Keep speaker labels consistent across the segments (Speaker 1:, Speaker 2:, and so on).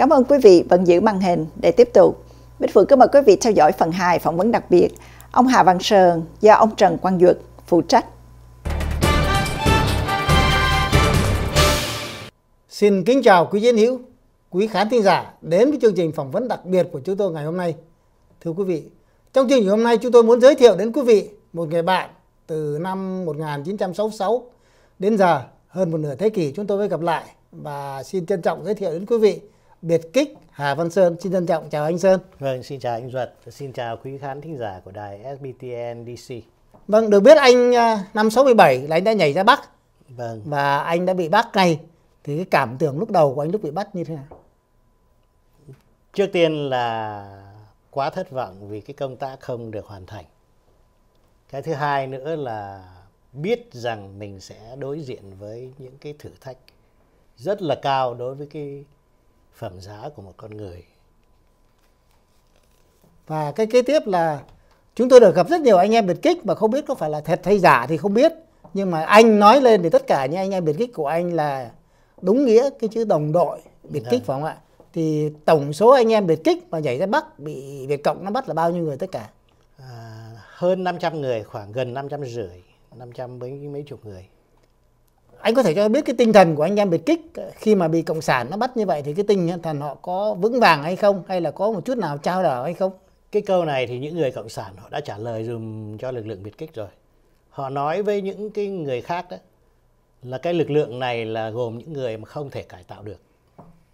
Speaker 1: Cảm ơn quý vị vẫn giữ màn hình để tiếp tục. Bích Phượng cảm mời quý vị theo dõi phần 2 phỏng vấn đặc biệt ông Hà Văn Sơn do ông Trần Quang Duật phụ trách.
Speaker 2: Xin kính chào quý diễn hữu, quý khán thính giả đến với chương trình phỏng vấn đặc biệt của chúng tôi ngày hôm nay. Thưa quý vị, trong chương trình hôm nay chúng tôi muốn giới thiệu đến quý vị một người bạn từ năm 1966 đến giờ hơn một nửa thế kỷ chúng tôi mới gặp lại và xin trân trọng giới thiệu đến quý vị biệt kích Hà Văn Sơn. Xin trân trọng chào anh Sơn.
Speaker 1: Vâng, xin chào anh Duật. Xin chào quý khán thính giả của đài SBTN DC.
Speaker 2: Vâng, được biết anh à, năm 67 là anh đã nhảy ra Bắc. Vâng. Và anh đã bị bắt ngay. Thì cái cảm tưởng lúc đầu của anh lúc bị bắt như thế nào?
Speaker 1: Trước tiên là quá thất vọng vì cái công tác không được hoàn thành. Cái thứ hai nữa là biết rằng mình sẽ đối diện với những cái thử thách rất là cao đối với cái phẩm giá của một con người
Speaker 2: và cái kế tiếp là chúng tôi được gặp rất nhiều anh em biệt kích mà không biết có phải là thật hay giả thì không biết nhưng mà anh nói lên thì tất cả những anh em biệt kích của anh là đúng nghĩa cái chữ đồng đội biệt kích dạ. phải không ạ thì tổng số anh em biệt kích mà nhảy ra bắc bị việt cộng nó bắt là bao nhiêu người tất cả
Speaker 1: à, hơn 500 người khoảng gần 500 rưỡi 500 mấy mấy chục người
Speaker 2: anh có thể cho biết cái tinh thần của anh em biệt kích ờ, khi mà bị cộng sản nó bắt như vậy thì cái tinh thần họ có vững vàng hay không hay là có một chút nào trao
Speaker 1: đảo hay không cái câu này thì những người cộng sản họ đã trả lời dùm cho lực lượng biệt kích rồi họ nói với những cái người khác đó là cái lực lượng này là gồm những người mà không thể cải tạo được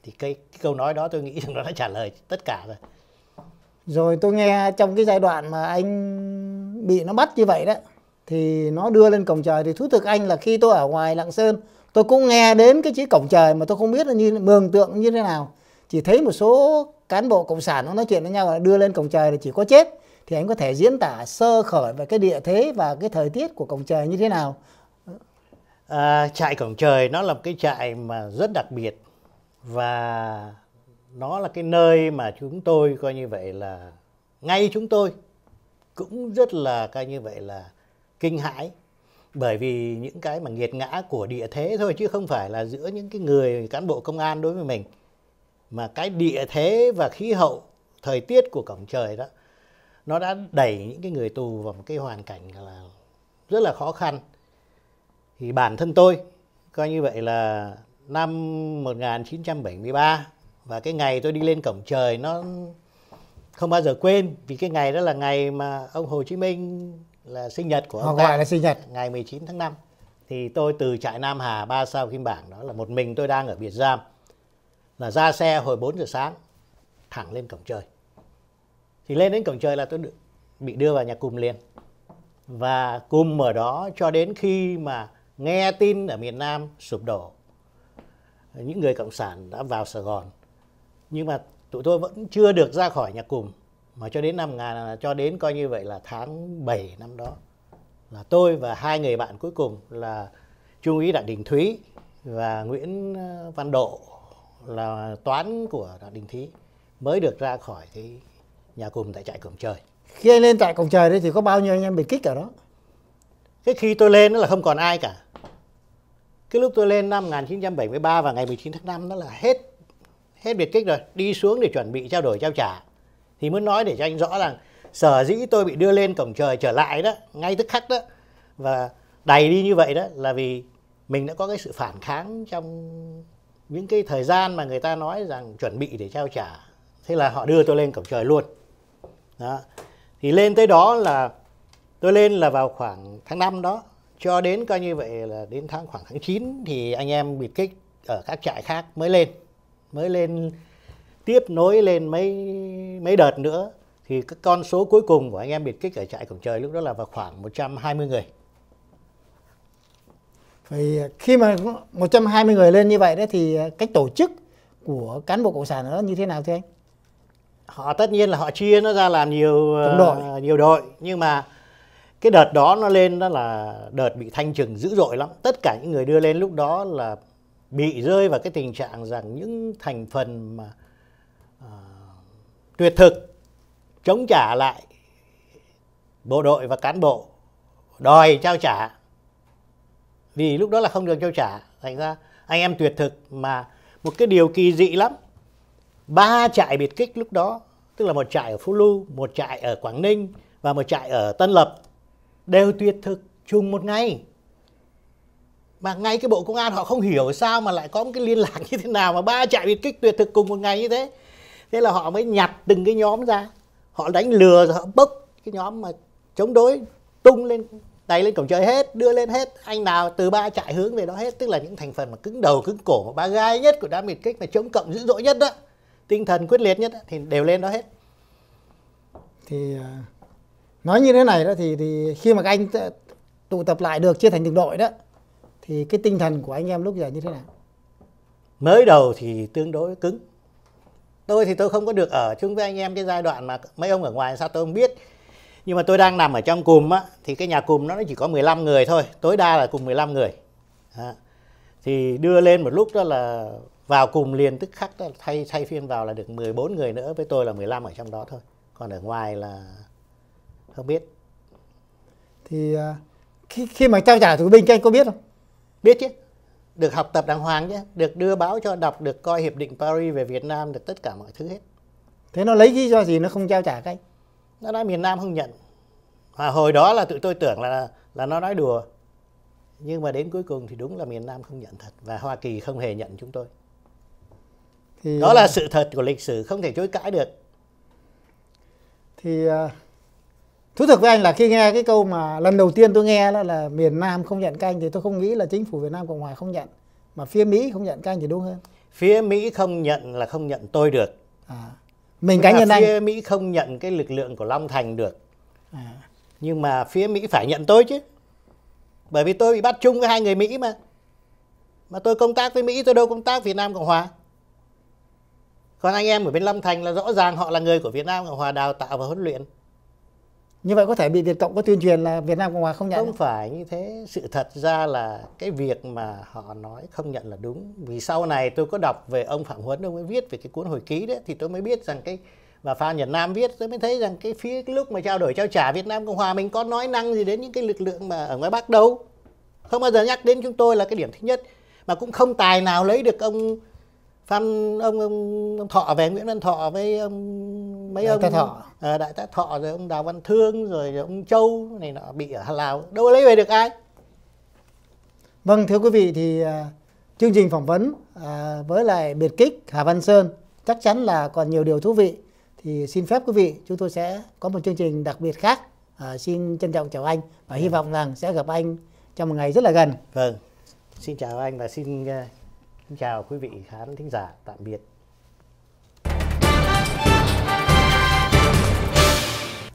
Speaker 1: thì cái, cái câu nói đó tôi nghĩ rằng nó đã trả lời tất cả rồi
Speaker 2: rồi tôi nghe trong cái giai đoạn mà anh bị nó bắt như vậy đó thì nó đưa lên cổng trời thì thú thực anh là khi tôi ở ngoài lạng sơn tôi cũng nghe đến cái chữ cổng trời mà tôi không biết là như mường tượng như thế nào chỉ thấy một số cán bộ cộng sản nó nói chuyện với nhau là đưa lên cổng trời thì chỉ có chết thì anh có thể diễn tả sơ khởi về cái địa thế và cái thời tiết của cổng trời như thế nào
Speaker 1: à, trại cổng trời nó là một cái trại mà rất đặc biệt và nó là cái nơi mà chúng tôi coi như vậy là ngay chúng tôi cũng rất là coi như vậy là kinh hãi bởi vì những cái mà nghiệt ngã của địa thế thôi chứ không phải là giữa những cái người cán bộ công an đối với mình mà cái địa thế và khí hậu thời tiết của cổng trời đó nó đã đẩy những cái người tù vào một cái hoàn cảnh là rất là khó khăn thì bản thân tôi coi như vậy là năm 1973 và cái ngày tôi đi lên cổng trời nó không bao giờ quên vì cái ngày đó là ngày mà ông Hồ Chí Minh là sinh nhật của ông gọi là sinh nhật ngày 19 tháng 5 thì tôi từ trại Nam Hà ba sao Kim Bảng đó là một mình tôi đang ở biệt giam là ra xe hồi 4 giờ sáng thẳng lên cổng trời thì lên đến cổng trời là tôi bị đưa vào nhà cùm liền và cùm ở đó cho đến khi mà nghe tin ở miền Nam sụp đổ những người cộng sản đã vào Sài Gòn nhưng mà tụi tôi vẫn chưa được ra khỏi nhà cùm mà cho đến năm ngàn cho đến coi như vậy là tháng 7 năm đó là tôi và hai người bạn cuối cùng là trung úy đặng đình thúy và nguyễn ờ, văn độ là toán của đặng đình thúy mới được ra khỏi cái nhà cùng tại trại cổng trời
Speaker 2: khi anh lên trại cổng trời đấy thì có bao nhiêu anh em bị kích ở đó
Speaker 1: cái khi tôi lên đó là không còn ai cả cái lúc tôi lên năm 1973 và ngày 19 tháng 5 đó là hết hết biệt kích rồi đi xuống để chuẩn bị trao đổi trao trả thì muốn nói để cho anh rõ rằng sở dĩ tôi bị đưa lên cổng trời trở lại đó ngay tức khắc đó và đầy đi như vậy đó là vì mình đã có cái sự phản kháng trong những cái thời gian mà người ta nói rằng chuẩn bị để trao trả thế là họ đưa tôi lên cổng trời luôn đó. thì lên tới đó là tôi lên là vào khoảng tháng 5 đó cho đến coi như vậy là đến tháng khoảng tháng 9 thì anh em biệt kích ở các trại khác mới lên mới lên tiếp nối lên mấy mấy đợt nữa thì cái con số cuối cùng của anh em biệt kích ở trại cổng trời lúc đó là vào khoảng 120 người.
Speaker 2: Thì khi mà 120 người lên như vậy đấy thì cách tổ chức của cán bộ cộng sản đó như thế nào thưa anh?
Speaker 1: Họ tất nhiên là họ chia nó ra làm nhiều đội. Ờ, nhiều đội nhưng mà cái đợt đó nó lên đó là đợt bị thanh trừng dữ dội lắm. Tất cả những người đưa lên lúc đó là bị rơi vào cái tình trạng rằng những thành phần mà Ờ, tuyệt thực chống trả lại bộ đội và cán bộ đòi trao trả vì lúc đó là không được trao trả thành ra anh em tuyệt thực mà một cái điều kỳ dị lắm ba trại biệt kích lúc đó tức là một trại ở phú lưu một trại ở quảng ninh và một trại ở tân lập đều tuyệt thực chung một ngày mà ngay cái bộ công an họ không hiểu sao mà lại có một cái liên lạc như thế nào mà ba trại biệt kích tuyệt thực cùng một ngày như thế thế là họ mới nhặt từng cái nhóm ra họ đánh lừa rồi họ bốc cái nhóm mà chống đối tung lên đẩy lên cổng trời hết đưa lên hết anh nào từ ba chạy hướng về đó hết tức là những thành phần mà cứng đầu cứng cổ mà ba gai nhất của đám biệt kích mà chống cộng dữ dội nhất đó tinh thần quyết liệt nhất đó, thì đều lên đó hết
Speaker 2: thì à, nói như thế này đó thì, thì khi mà các anh tụ tập lại được chia thành từng đội đó thì cái tinh thần của anh em lúc giờ như thế nào
Speaker 1: mới đầu thì tương đối cứng tôi thì tôi không có được ở chung với anh em cái giai đoạn mà mấy ông ở ngoài sao tôi không biết nhưng mà tôi đang nằm ở trong cùm á thì cái nhà cùm nó chỉ có 15 người thôi tối đa là cùng 15 người à. thì đưa lên một lúc đó là vào cùng liền tức khắc đó, thay thay phiên vào là được 14 người nữa với tôi là 15 ở trong đó thôi còn ở ngoài là không biết thì à, khi khi mà trao trả
Speaker 2: tù binh các anh có biết không
Speaker 1: biết chứ được học tập đàng hoàng chứ, được đưa báo cho đọc được coi hiệp định Paris về Việt Nam được tất cả mọi thứ hết thế nó lấy lý do gì nó không trao trả cái nó nói miền Nam không nhận à, hồi đó là tụi tôi tưởng là là nó nói đùa nhưng mà đến cuối cùng thì đúng là miền Nam không nhận thật và Hoa Kỳ không hề nhận chúng tôi thì đó là ờ, sự thật của lịch sử không thể chối cãi được
Speaker 2: thì ờ, thú thực với anh là khi nghe cái câu mà lần đầu tiên tôi nghe đó là miền Nam không nhận canh thì tôi không nghĩ là chính phủ Việt Nam Cộng Hòa không nhận mà phía Mỹ không nhận canh thì đúng hơn
Speaker 1: phía Mỹ không nhận là không nhận tôi được à. mình cá nhân anh phía Mỹ không nhận cái lực lượng của Long Thành được à. nhưng mà phía Mỹ phải nhận tôi chứ bởi vì tôi bị bắt chung với hai người Mỹ mà mà tôi công tác với Mỹ tôi đâu công tác Việt Nam Cộng Hòa còn anh em ở bên Long Thành là rõ ràng họ là người của Việt Nam Cộng Hòa đào tạo và huấn luyện như vậy có thể bị Việt Cộng có tuyên truyền là Việt Nam Cộng Hòa không nhận? Không phải như thế. Sự thật ra là cái việc mà họ nói không nhận là đúng. Vì sau này tôi có đọc về ông Phạm Huấn, ông ấy viết về cái cuốn hồi ký đấy. Thì tôi mới biết rằng cái và Phan Nhật Nam viết tôi mới thấy rằng cái phía lúc mà trao đổi trao trả Việt Nam Cộng Hòa mình có nói năng gì đến những cái lực lượng mà ở ngoài Bắc đâu. Không bao giờ nhắc đến chúng tôi là cái điểm thứ nhất. Mà cũng không tài nào lấy được ông Phan ông, ông, ông Thọ về Nguyễn Văn Thọ với ông mấy đại tá thọ à, đại tá thọ rồi ông đào văn thương rồi, rồi ông châu này nọ bị ở hà lào đâu lấy về được ai
Speaker 2: vâng thưa quý vị thì uh, chương trình phỏng vấn uh, với lại biệt kích hà văn sơn chắc chắn là còn nhiều điều thú vị thì xin phép quý vị chúng tôi sẽ có một chương trình đặc biệt khác uh, xin trân trọng chào anh và hy dạ. vọng rằng sẽ gặp
Speaker 1: anh trong một ngày rất là gần vâng xin chào anh và xin, uh, xin chào quý vị khán thính giả tạm biệt